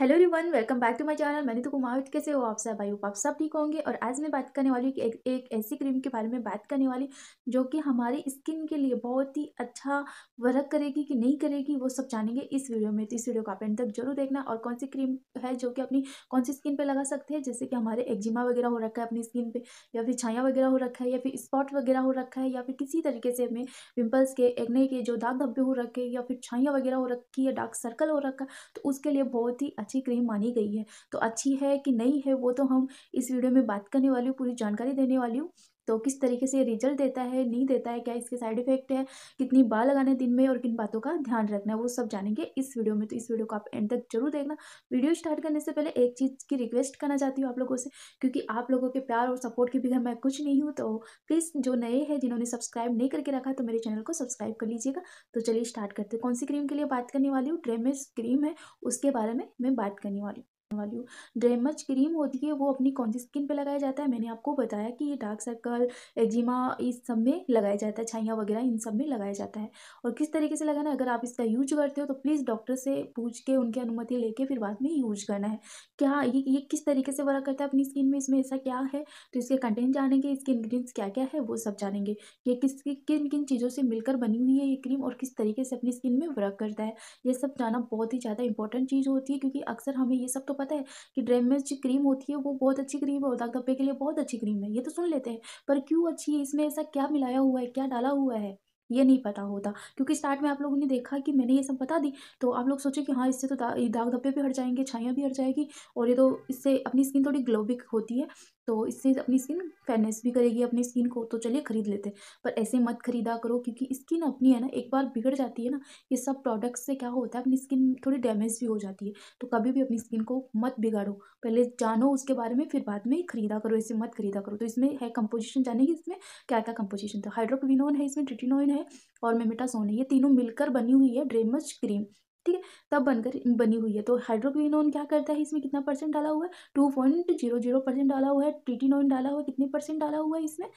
hello one welcome back to my channel मैंने तो कुमार कैसे हो आप सब भाई आप सब ठीक होंगे और आज मैं बात करने वाली हूँ एक, एक ऐसी क्रीम के बारे में बात करने वाली जो कि हमारी स्किन के लिए बहुत ही अच्छा वर्क करेगी कि नहीं करेगी वो सब जानेंगे इस वीडियो में तो इस वीडियो को आप एंड तक जरूर देखना और कौन सी क्रीम है जो कि अपनी कौन सी स्किन पर लगा सकते हैं जैसे कि हमारे एक्जिमा वगैरह हो रखा है अपनी स्किन पर या फिर छाया वगैरह हो रखा है या फिर स्पॉट वगैरह हो रखा है या फिर किसी तरीके से हमें पिम्पल्स के एक्ने के जो दाग धब्बे हो रखे या फिर छाया वगैरह हो रखी है डार्क सर्कल हो रखा तो उसके लिए बहुत ही अच्छी क्रीम मानी गई है तो अच्छी है कि नहीं है वो तो हम इस वीडियो में बात करने वाली हूँ पूरी जानकारी देने वाली हूँ तो किस तरीके से ये रिजल्ट देता है नहीं देता है क्या इसके साइड इफेक्ट है कितनी बार लगाने दिन में और किन बातों का ध्यान रखना है वो सब जानेंगे इस वीडियो में तो इस वीडियो को आप एंड तक जरूर देखना वीडियो स्टार्ट करने से पहले एक चीज़ की रिक्वेस्ट करना चाहती हूँ आप लोगों से क्योंकि आप लोगों के प्यार और सपोर्ट के बिगड़ मैं कुछ नहीं हूँ तो प्लीज़ जो नए हैं जिन्होंने सब्सक्राइब नहीं करके रखा तो मेरे चैनल को सब्सक्राइब कर लीजिएगा तो चलिए स्टार्ट करते हैं कौन सी क्रीम के लिए बात करने वाली हूँ ड्रेमेस क्रीम है उसके बारे में मैं बात करने वाली हूँ वाली हूँ ड्रेमच क्रीम होती है वो अपनी कौन सी स्किन पे लगाया जाता है मैंने आपको बताया कि ये डार्क सर्कल एजिमा इस सब में लगाया जाता है छाइयाँ वगैरह इन सब में लगाया जाता है और किस तरीके से लगाना है अगर आप इसका यूज करते हो तो प्लीज़ डॉक्टर से पूछ के उनकी अनुमति लेके फिर बाद में यूज करना है क्या ये ये किस तरीके से वर्क करता है अपनी स्किन में इसमें ऐसा क्या है तो इसके कंटेंट जानेंगे इसके इन्ग्रीडियंट्स क्या क्या है वो सब जानेंगे ये किस किन किन चीज़ों से मिलकर बनी हुई है ये क्रीम और किस तरीके से अपनी स्किन में वर्क करता है ये सब जाना बहुत ही ज़्यादा इंपॉर्टेंट चीज़ होती है क्योंकि अक्सर हमें ये सब तो तो पता है कि ड्रेमेज क्रीम होती है वो बहुत अच्छी क्रीम है दाग धब्बे के लिए बहुत अच्छी क्रीम है ये तो सुन लेते हैं पर क्यों अच्छी है इसमें ऐसा क्या मिलाया हुआ है क्या डाला हुआ है ये नहीं पता होता क्योंकि स्टार्ट में आप लोगों ने देखा कि मैंने ये सब बता दी तो आप लोग सोचे कि हाँ इससे तो दाग धब्बे भी हट जाएंगे छाइयाँ भी हट जाएगी और ये तो इससे अपनी स्किन थोड़ी ग्लो भी होती है तो इससे अपनी स्किन फेयरनेस भी करेगी अपनी स्किन को तो चलिए ख़रीद लेते हैं पर ऐसे मत खरीदा करो क्योंकि स्किन अपनी है ना एक बार बिगड़ जाती है ना ये सब प्रोडक्ट्स से क्या होता है अपनी स्किन थोड़ी डैमेज भी हो जाती है तो कभी भी अपनी स्किन को मत बिगाड़ो पहले जानो उसके बारे में फिर बाद में खरीदा करो इसे मत खरीदा करो तो इसमें है कंपोजिशन जानेगी इसमें क्या क्या कंपोजिशन था हाइड्रोक्विनोन है इसमें ट्रिटिनोइन है और मेमिटासोन है ये तीनों मिलकर बनी हुई है ड्रेमज क्रीम ठीक है तब बनकर बनी हुई है तो हाइड्रोक्विनोन क्या करता है इसमें कितना परसेंट डाला हुआ है two point zero zero percent डाला हुआ है ट्रिटिनोइन डाला हुआ है कितने परसेंट डाला हुआ है इसमें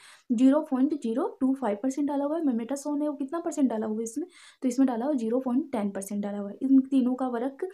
zero point zero two five percent डाला हुआ है मेमेटासोन है वो कितना परसेंट डाला हुआ है इसमें तो इसमें डाला हुआ जीरो पॉइंट टेन परसेंट डाला हुआ है इन तीनों का वर्क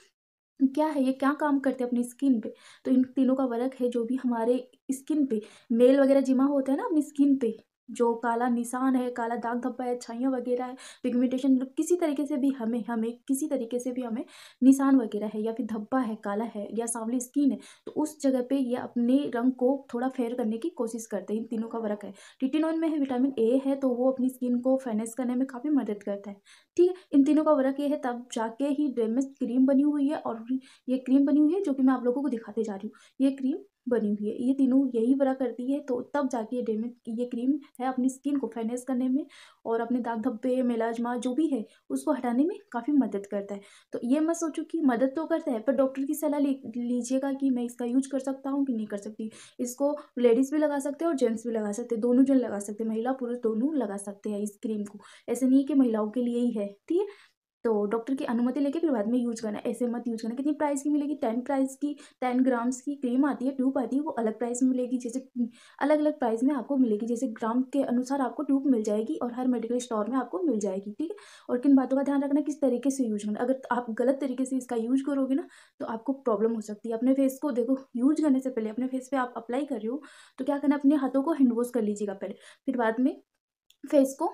क्या है ये क्या काम करते हैं अपनी स्किन पे तो इन तीनों का वर्क है जो भी हमारे स्किन पे मेल वगैरह जिमा होता है ना अपनी स्किन पे जो काला निशान है काला दाग धब्बा है छाइयाँ वगैरह है पिगमेंटेशन मतलब किसी तरीके से भी हमें हमें किसी तरीके से भी हमें निशान वगैरह है या फिर धब्बा है काला है या सांवली स्किन है तो उस जगह पे ये अपने रंग को थोड़ा फेयर करने की कोशिश करते हैं इन तीनों का वर्क है टिटिनॉन में है विटामिन ए है तो वो अपनी स्किन को फेनेस करने में काफ़ी मदद करता है ठीक है इन तीनों का वर्क ये है तब जाके ही डेमेज क्रीम बनी हुई है और ये क्रीम बनी हुई है जो कि मैं आप लोगों को दिखाते जा रही हूँ ये क्रीम बनी हुई है ये तीनों यही बड़ा करती है तो तब जाके ये डेमेज ये क्रीम है अपनी स्किन को फाइनेंस करने में और अपने दाग धब्बे मेलाजमा जो भी है उसको हटाने में काफ़ी मदद करता है तो ये मैं सोचूँ कि मदद तो करता है पर डॉक्टर की सलाह लीजिएगा कि मैं इसका यूज कर सकता हूँ कि नहीं कर सकती इसको लेडीज़ भी लगा सकते हैं और जेंट्स भी लगा सकते हैं दोनों जन लगा सकते हैं महिला पुरुष दोनों लगा सकते हैं इस क्रीम को ऐसे नहीं है कि महिलाओं के लिए ही है ठीक है तो डॉक्टर की अनुमति लेके फिर बाद में यूज करना ऐसे मत यूज करना कितनी प्राइस की मिलेगी टेन प्राइस की टेन ग्राम्स की क्रीम आती है ट्यूब आती है वो अलग प्राइस में मिलेगी जैसे अलग अलग प्राइस में आपको मिलेगी जैसे ग्राम के अनुसार आपको ट्यूब मिल जाएगी और हर मेडिकल स्टोर में आपको मिल जाएगी ठीक है और किन बातों का ध्यान रखना किस तरीके से यूज करना अगर आप गलत तरीके से इसका यूज करोगे ना तो आपको प्रॉब्लम हो सकती है अपने फेस को देखो यूज करने से पहले अपने फेस पर आप अप्लाई कर रहे हो तो क्या करना अपने हाथों को हैंडवॉश कर लीजिएगा पहले फिर बाद में फेस को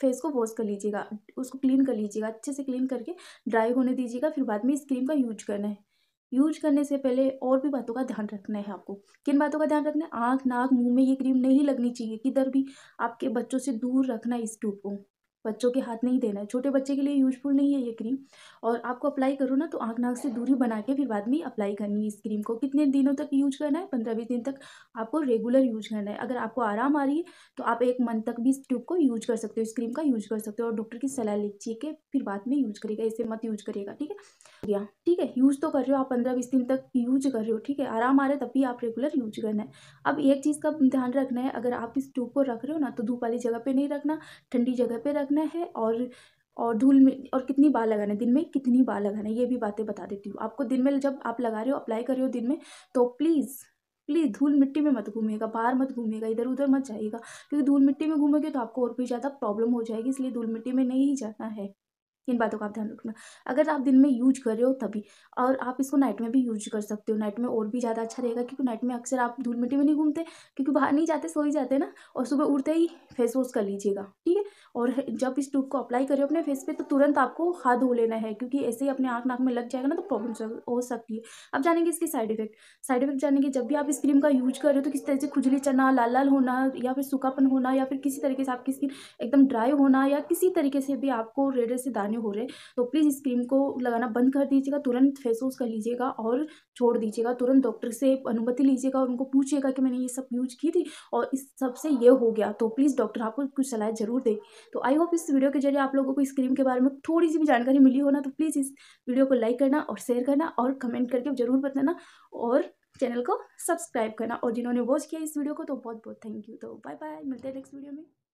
फेस को वॉश कर लीजिएगा उसको क्लीन कर लीजिएगा अच्छे से क्लीन करके ड्राई होने दीजिएगा फिर बाद में इस क्रीम का यूज करना है यूज करने से पहले और भी बातों का ध्यान रखना है आपको किन बातों का ध्यान रखना है आँख नाक मुंह में ये क्रीम नहीं लगनी चाहिए किधर भी आपके बच्चों से दूर रखना इस ट्यूब को बच्चों के हाथ नहीं देना है छोटे बच्चे के लिए यूजफुल नहीं है ये क्रीम और आपको अप्लाई करो ना तो आँख नाक से दूरी बना के फिर बाद में अप्लाई करनी है इस क्रीम को कितने दिनों तक यूज करना है पंद्रह बीस दिन तक आपको रेगुलर यूज करना है अगर आपको आराम आ रही है तो आप एक मंथ तक भी इस ट्यूब को यूज कर सकते हो इस क्रीम का यूज कर सकते हो और डॉक्टर की सलाह लीजिए कि फिर बाद में यूज करेगा इसे मत यूज करिएगा ठीक है या ठीक है यूज तो कर रहे हो आप पंद्रह बीस दिन तक यूज कर रहे हो ठीक है आराम आ रहा है तब भी आप रेगुलर यूज करना है अब एक चीज़ का ध्यान रखना है अगर आप इस ट्यूब को रख रहे हो ना तो धूप वाली जगह पर नहीं रखना ठंडी जगह पर रखना रखना है और और धूल में और कितनी बार लगाना है दिन में कितनी बार लगाना है ये भी बातें बता देती हूँ आपको दिन में जब आप लगा रहे हो अप्लाई कर रहे हो दिन में तो प्लीज़ प्लीज़ धूल मिट्टी में मत घूमिएगा बाहर मत घूमिएगा इधर उधर मत जाइएगा क्योंकि धूल मिट्टी में घूमोगे तो आपको और भी ज़्यादा प्रॉब्लम हो जाएगी इसलिए धूल मिट्टी में नहीं जाना है इन बातों का आप ध्यान रखना अगर आप दिन में यूज कर रहे हो तभी और आप इसको नाइट में भी यूज कर सकते हो नाइट में और भी ज़्यादा अच्छा रहेगा क्योंकि नाइट में अक्सर आप धूल मिट्टी में नहीं घूमते क्योंकि बाहर नहीं जाते सो ही जाते ना और सुबह उठते ही फेस वॉश कर लीजिएगा ठीक है और जब इस ट्यूब को अप्लाई करें अपने फेस पर तो तुरंत आपको हाथ धो लेना है क्योंकि ऐसे ही अपने आँख नाक में लग जाएगा ना तो प्रॉब्लम हो सकती है अब जानेंगे इसके साइड इफेक्ट साइड इफेक्ट जानेंगे जब भी आप इस क्रीम का यूज कर रहे हो तो किस तरह से खुजली चना लाल लाल होना या फिर सूखापन होना या फिर किसी तरीके से आपकी स्किन एकदम ड्राई होना या किसी तरीके से भी आपको रेडर से दाने लगाने हो रहे तो प्लीज़ इस क्रीम को लगाना बंद कर दीजिएगा तुरंत फेस वॉश कर लीजिएगा और छोड़ दीजिएगा तुरंत डॉक्टर से अनुमति लीजिएगा और उनको पूछिएगा कि मैंने ये सब यूज की थी और इस सबसे ये हो गया तो प्लीज़ डॉक्टर आपको कुछ सलाह जरूर दे तो आई होप इस वीडियो के जरिए आप लोगों को इस क्रीम के बारे में थोड़ी सी भी जानकारी मिली हो ना तो प्लीज़ इस वीडियो को लाइक करना और शेयर करना और कमेंट करके ज़रूर बताना और चैनल को सब्सक्राइब करना और जिन्होंने वॉच किया इस वीडियो को तो बहुत बहुत थैंक यू तो बाय बाय मिलते हैं नेक्स्ट वीडियो में